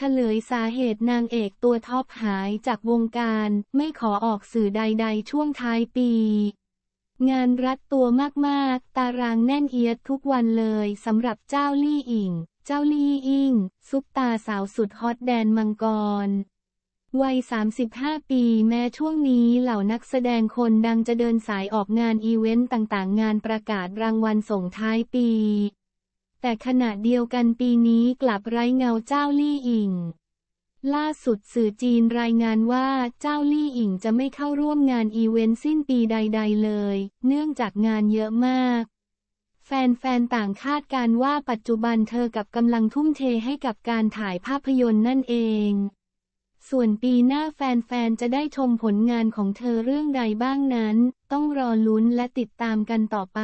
เฉลยสาเหตุนางเอกตัวท็อปหายจากวงการ ไม่ขอออกสื่อใด ๆ ช่วงท้ายปี งานรัดตัวมากๆ ตารางแน่นเอียดทุกวันเลยสำหรับเจ้าลี่อิงเจ้าลี่อิงซุปตาสาวสุดฮอตแดนมังกรวัย 35 ปีแม้ช่วงนี้เหล่านักแสดงคนดังจะเดินสายออกงานอีเวนต์ต่างๆ งานประกาศรางวัลส่งท้ายปีแต่ขณะเดียวกันปีนี้กลับไร้เงาเจ้าลี่อิงล่าสุดสื่อจีนรายงานว่าเจ้าลี่อิงจะไม่เข้าร่วมงานอีเวนต์สิ้นปีใดๆเลย เนื่องจากงานเยอะมาก แฟนๆต่างคาดการว่าปัจจุบันเธอกับกำลังทุ่มเทให้กับการถ่ายภาพยนตร์นั่นเอง ส่วนปีหน้าแฟนๆจะได้ชมผลงานของเธอเรื่องใดบ้างนั้น ต้องรอลุ้นและติดตามกันต่อไป